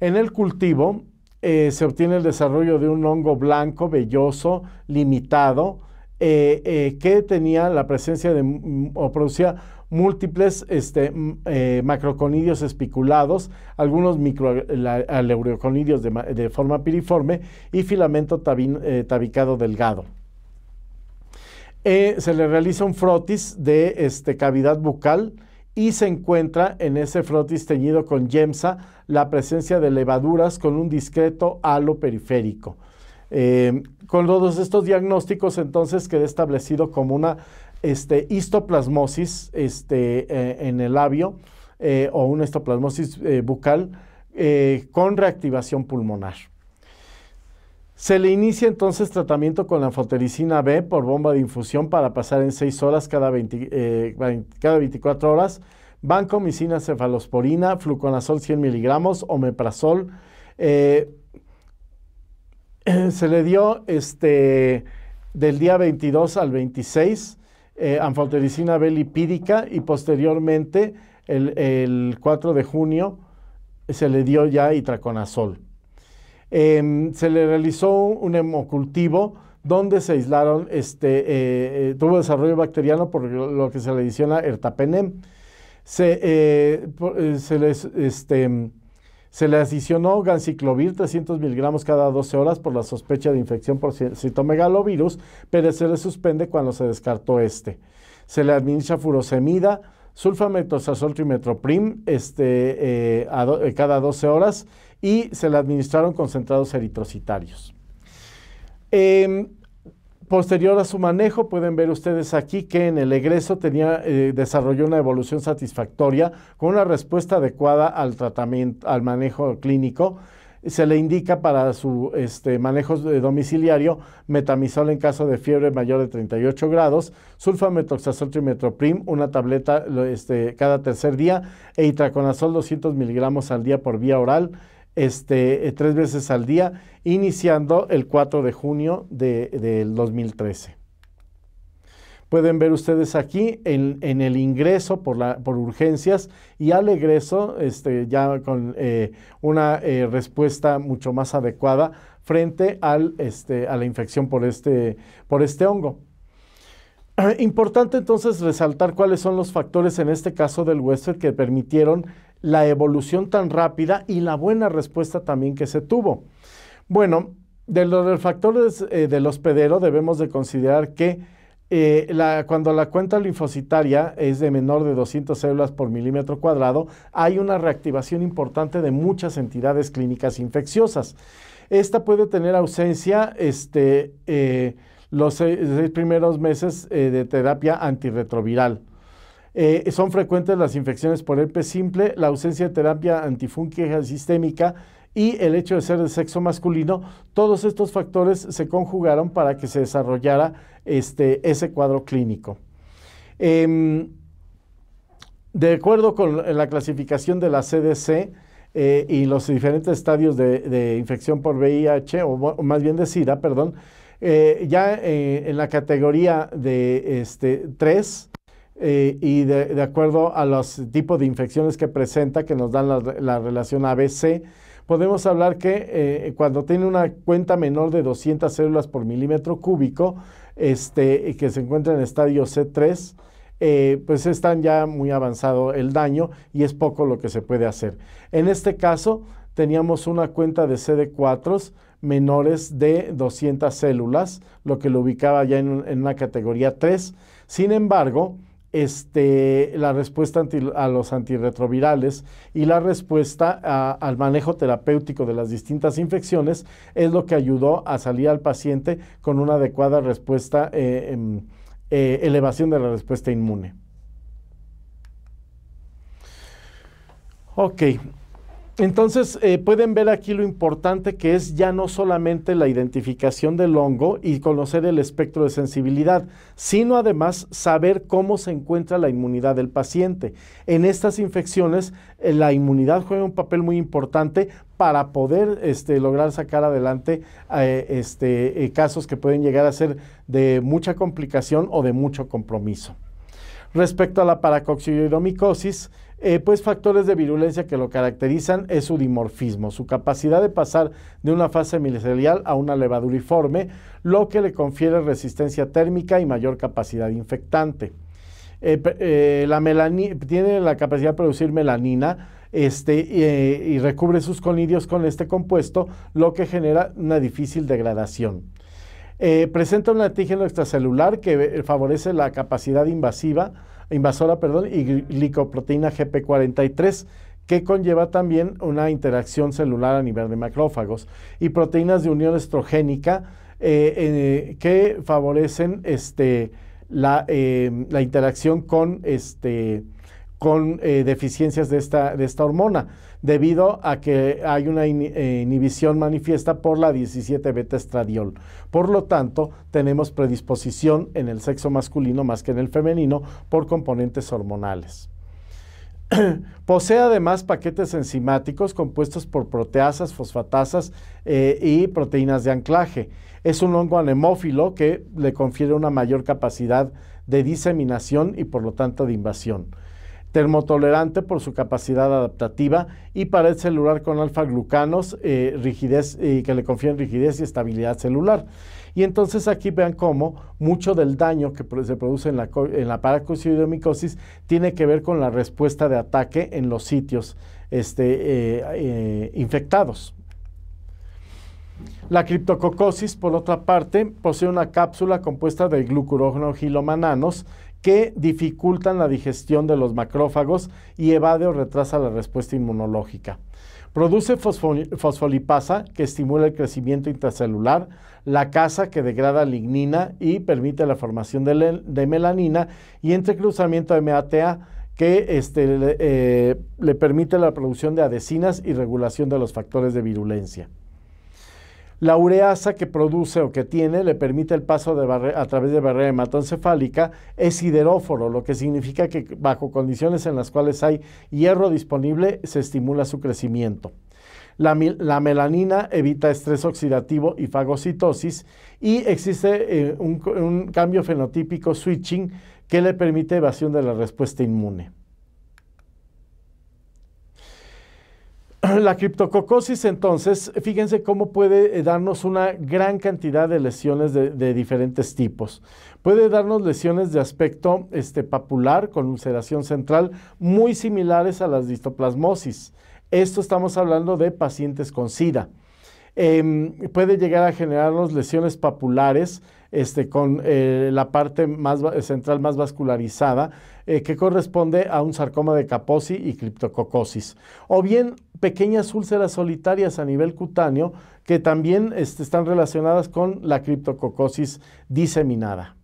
En el cultivo eh, se obtiene el desarrollo de un hongo blanco, velloso, limitado, eh, eh, que tenía la presencia de mm, o producía múltiples este, mm, macroconidios espiculados, algunos microaleuroconidios de, forma piriforme y filamento tabicado delgado. se le realiza un frotis de este, cavidad bucal y se encuentra en ese frotis teñido con yemsa la presencia de levaduras con un discreto halo periférico. Em, con todos estos diagnósticos entonces queda establecido como una este, histoplasmosis este, eh, en el labio eh, o una histoplasmosis eh, bucal con reactivación pulmonar. Se le inicia entonces tratamiento con la B por bomba de infusión para pasar en 6 horas cada, eh, cada 24 horas, Bancomicina cefalosporina, fluconazol 100 miligramos, omeprazol. Eh, se le dio este, del día 22 al 26 eh, anfotericina B lipídica y posteriormente el, el 4 de junio se le dio ya itraconazol. Em, se le realizó un hemocultivo donde se aislaron, este, eh, eh, tuvo desarrollo bacteriano por lo que se le adiciona ertapenem. Se, eh, les... Este, se le adicionó ganciclovir 300 miligramos cada 12 horas por la sospecha de infección por citomegalovirus, pero se le suspende cuando se descartó este. Se le administra furosemida, sulfametoxazol trimetoprim este, cada 12 horas y se le administraron concentrados eritrocitarios. Em, posterior a su manejo, pueden ver ustedes aquí que en el egreso tenía, eh, desarrolló una evolución satisfactoria con una respuesta adecuada al tratamiento, al manejo clínico. Se le indica para su este, manejo eh, domiciliario metamisol en caso de fiebre mayor de 38 grados, sulfametoxazol trimetoprim, una tableta este, cada tercer día, e itraconazol 200 miligramos al día por vía oral, este, eh, tres veces al día, iniciando el 4 de junio del 2013. Pueden ver ustedes aquí en, el ingreso por, urgencias y al egreso, este, ya con eh, una eh, respuesta mucho más adecuada frente este, a la infección por este, por este hongo. Importante entonces resaltar cuáles son los factores en este caso del huésped que permitieron la evolución tan rápida y la buena respuesta también que se tuvo. Bueno, de los factores eh, del hospedero debemos de considerar que eh, cuando la cuenta linfocitaria es de menor de 200 células por milímetro cuadrado, hay una reactivación importante de muchas entidades clínicas infecciosas. Esta puede tener ausencia este, eh, los seis, primeros meses de terapia antirretroviral. Eh, son frecuentes las infecciones por herpes simple, la ausencia de terapia antifúngica sistémica y el hecho de ser de sexo masculino. Todos estos factores se conjugaron para que se desarrollara este, ese cuadro clínico. Em, de acuerdo con la clasificación de la CDC eh, y los diferentes estadios de, infección por VIH, o, más bien de SIDA, perdón, eh, ya en la categoría de este, 3 eh, y de, acuerdo a los tipos de infecciones que presenta, que nos dan la, relación ABC, podemos hablar que eh, cuando tiene una cuenta menor de 200 células por milímetro cúbico, este, que se encuentra en estadio C3, eh, pues están ya muy avanzado el daño y es poco lo que se puede hacer. En este caso, teníamos una cuenta de CD4 menores de 200 células, lo que lo ubicaba ya en una categoría 3. Sin embargo, este, la respuesta a los antirretrovirales y la respuesta al manejo terapéutico de las distintas infecciones es lo que ayudó a salir al paciente con una adecuada respuesta, eh, em, eh, elevación de la respuesta inmune. Ok. Entonces eh, pueden ver aquí lo importante que es ya no solamente la identificación del hongo y conocer el espectro de sensibilidad, sino además saber cómo se encuentra la inmunidad del paciente. En estas infecciones eh, la inmunidad juega un papel muy importante para poder este, lograr sacar adelante eh, este, casos que pueden llegar a ser de mucha complicación o de mucho compromiso. Respecto a la paracoxioidomicosis, eh, pues factores de virulencia que lo caracterizan es su dimorfismo, su capacidad de pasar de una fase micelial a una levaduriforme, lo que le confiere resistencia térmica y mayor capacidad infectante. Eh, eh, tiene la capacidad de producir melanina este, y recubre sus conidios con este compuesto, lo que genera una difícil degradación. presenta un antígeno extracelular que favorece la capacidad invasiva, invasora perdón, y glicoproteína GP43, que conlleva también una interacción celular a nivel de macrófagos, y proteínas de unión estrogénica eh, eh, que favorecen este, eh, la, interacción con, este, deficiencias de esta hormona debido a que hay una eh, inhibición manifiesta por la 17 beta estradiol. Por lo tanto, tenemos predisposición en el sexo masculino más que en el femenino por componentes hormonales. Posee además paquetes enzimáticos compuestos por proteasas, fosfatasas eh, y proteínas de anclaje. Es un hongo anemófilo que le confiere una mayor capacidad de diseminación y por lo tanto de invasión termotolerante por su capacidad adaptativa y pared celular con alfa-glucanos eh, eh, que le confían rigidez y estabilidad celular. Y entonces aquí vean cómo mucho del daño que se produce en la, en la tiene que ver con la respuesta de ataque en los sitios este, eh, infectados. La criptococosis, por otra parte, posee una cápsula compuesta de glucurógeno que dificultan la digestión de los macrófagos y evade o retrasa la respuesta inmunológica. Produce fosfolipasa que estimula el crecimiento intracelular, la casa que degrada lignina y permite la formación de, melanina y entrecruzamiento MATA que este, le, eh, le permite la producción de adhesinas y regulación de los factores de virulencia. La ureasa que produce o que tiene le permite el paso a través de barrera hematoencefálica, es sideróforo, lo que significa que bajo condiciones en las cuales hay hierro disponible se estimula su crecimiento. La, melanina evita estrés oxidativo y fagocitosis y existe eh, un cambio fenotípico switching que le permite evasión de la respuesta inmune. la criptococosis, entonces, fíjense cómo puede eh, darnos una gran cantidad de lesiones de, diferentes tipos. Puede darnos lesiones de aspecto este, papular con ulceración central muy similares a las distoplasmosis. Esto estamos hablando de pacientes con SIDA. Em, puede llegar a generarnos lesiones papulares este, con eh, la parte más, central más vascularizada, eh, que corresponde a un sarcoma de Kaposi y criptococosis. O bien pequeñas úlceras solitarias a nivel cutáneo que también este, están relacionadas con la criptococosis diseminada.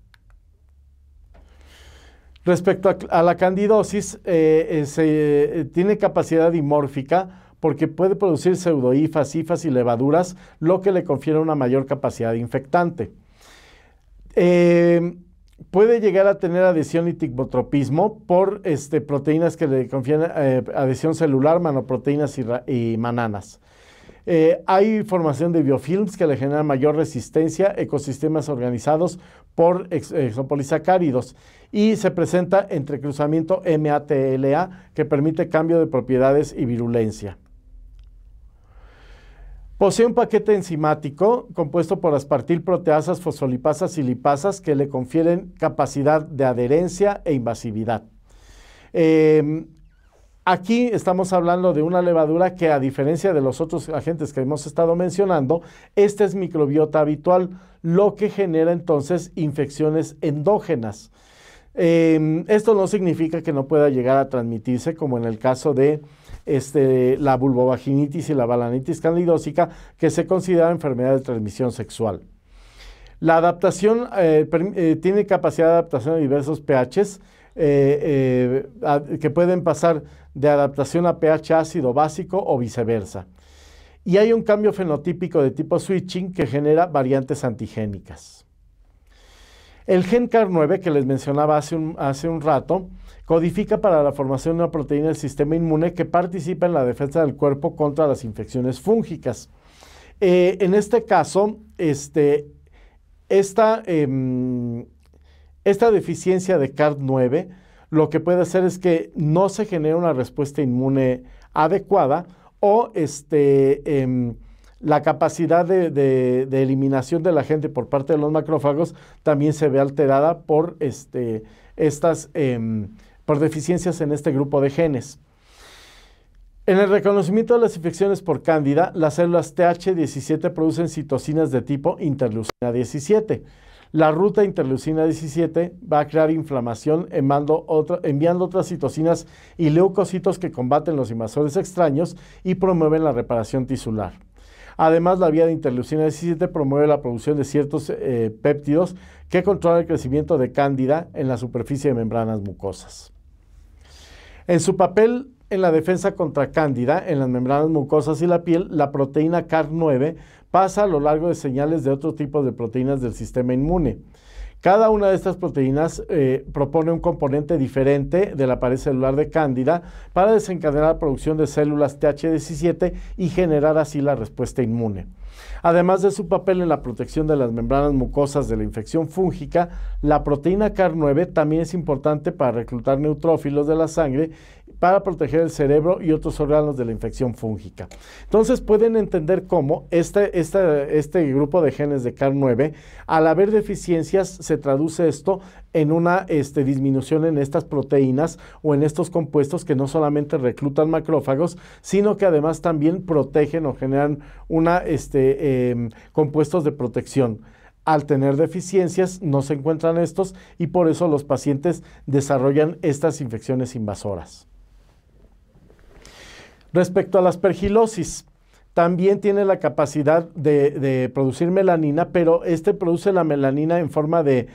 Respecto a, la candidosis, eh, se, tiene capacidad dimórfica porque puede producir pseudoifas, hifas y levaduras, lo que le confiere una mayor capacidad infectante. Eh, puede llegar a tener adhesión y tigmotropismo por este, proteínas que le confieren eh, adhesión celular, manoproteínas y, mananas. Eh, hay formación de biofilms que le generan mayor resistencia, ecosistemas organizados por exopolisacáridos y se presenta entrecruzamiento MATLA que permite cambio de propiedades y virulencia. Posee un paquete enzimático compuesto por aspartil, proteasas, fosfolipasas y lipasas que le confieren capacidad de adherencia e invasividad. Em, aquí estamos hablando de una levadura que a diferencia de los otros agentes que hemos estado mencionando, esta es microbiota habitual, lo que genera entonces infecciones endógenas. Em, esto no significa que no pueda llegar a transmitirse como en el caso de este, la vulvovaginitis y la balanitis candidósica, que se considera enfermedad de transmisión sexual. La adaptación eh, eh, tiene capacidad de adaptación a diversos pHs eh, que pueden pasar de adaptación a pH ácido básico o viceversa. Y hay un cambio fenotípico de tipo switching que genera variantes antigénicas. El gen CAR9 que les mencionaba hace un, hace un rato, codifica para la formación de una proteína del sistema inmune que participa en la defensa del cuerpo contra las infecciones fúngicas. Eh, en este caso, este, esta, em, esta deficiencia de car 9 lo que puede hacer es que no se genere una respuesta inmune adecuada o este, em, la capacidad de, eliminación de la gente por parte de los macrófagos también se ve alterada por, este, estas, em, por deficiencias en este grupo de genes. En el reconocimiento de las infecciones por cándida, las células TH17 producen citocinas de tipo interleucina 17. La ruta interleucina 17 va a crear inflamación enviando otras citocinas y leucocitos que combaten los invasores extraños y promueven la reparación tisular. Además, la vía de interleucina 17 promueve la producción de ciertos eh, péptidos que controlan el crecimiento de cándida en la superficie de membranas mucosas. En su papel en la defensa contra cándida en las membranas mucosas y la piel, la proteína CAR9 pasa a lo largo de señales de otros tipos de proteínas del sistema inmune. Cada una de estas proteínas eh, propone un componente diferente de la pared celular de Cándida para desencadenar la producción de células TH17 y generar así la respuesta inmune. Además de su papel en la protección de las membranas mucosas de la infección fúngica, la proteína CAR9 también es importante para reclutar neutrófilos de la sangre para proteger el cerebro y otros órganos de la infección fúngica. Entonces pueden entender cómo este, este grupo de genes de CAR9, al haber deficiencias, se traduce esto en una este, disminución en estas proteínas o en estos compuestos que no solamente reclutan macrófagos, sino que además también protegen o generan una, este, em, compuestos de protección. Al tener deficiencias no se encuentran estos y por eso los pacientes desarrollan estas infecciones invasoras. Respecto a la aspergilosis, también tiene la capacidad de, producir melanina, pero este produce la melanina en forma de,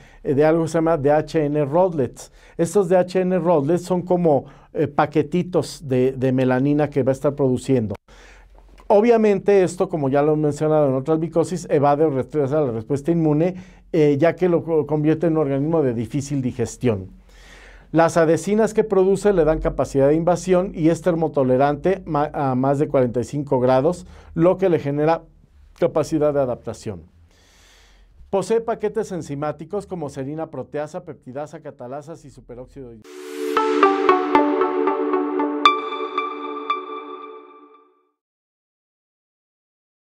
algo que se llama DHN rodlets. Estos DHN rodlets son como eh, paquetitos de, melanina que va a estar produciendo. Obviamente esto, como ya lo he mencionado en otras micosis, evade o retrasa la respuesta inmune, eh, ya que lo convierte en un organismo de difícil digestión. Las adhesinas que produce le dan capacidad de invasión y es termotolerante a más de 45 grados, lo que le genera capacidad de adaptación. Posee paquetes enzimáticos como serina proteasa, peptidasa, catalasas y superóxido.